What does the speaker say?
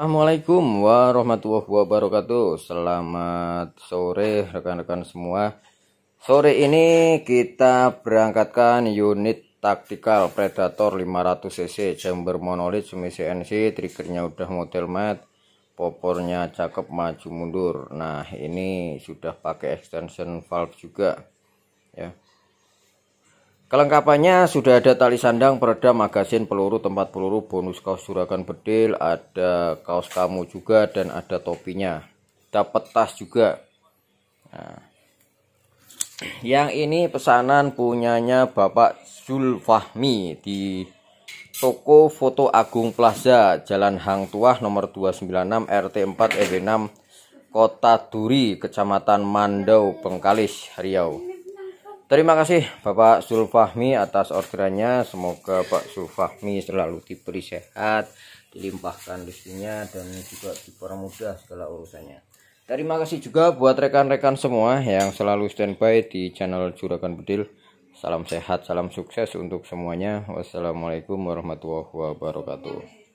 Assalamualaikum warahmatullahi wabarakatuh Selamat sore rekan-rekan semua Sore ini kita berangkatkan unit taktikal Predator 500cc Chamber monolith semi CNC Triggernya udah model mat Popornya cakep maju mundur Nah ini sudah pakai extension valve juga Ya Kelengkapannya sudah ada tali sandang, peredam, magasin, peluru, tempat peluru, bonus kaos juragan bedil, ada kaos kamu juga dan ada topinya. Dapat tas juga. Nah. Yang ini pesanan punyanya Bapak Zulfahmi di Toko Foto Agung Plaza, Jalan Hang Tuah nomor 296 RT 4 RW 6 Kota Duri, Kecamatan Mandau, Bengkalis, Riau. Terima kasih Bapak Sulfahmi atas orderannya. Semoga Pak Sulfahmi selalu diberi sehat, dilimpahkan rezekinya dan juga dipermudah segala urusannya. Terima kasih juga buat rekan-rekan semua yang selalu standby di channel Juragan Bedil. Salam sehat, salam sukses untuk semuanya. Wassalamualaikum warahmatullahi wabarakatuh.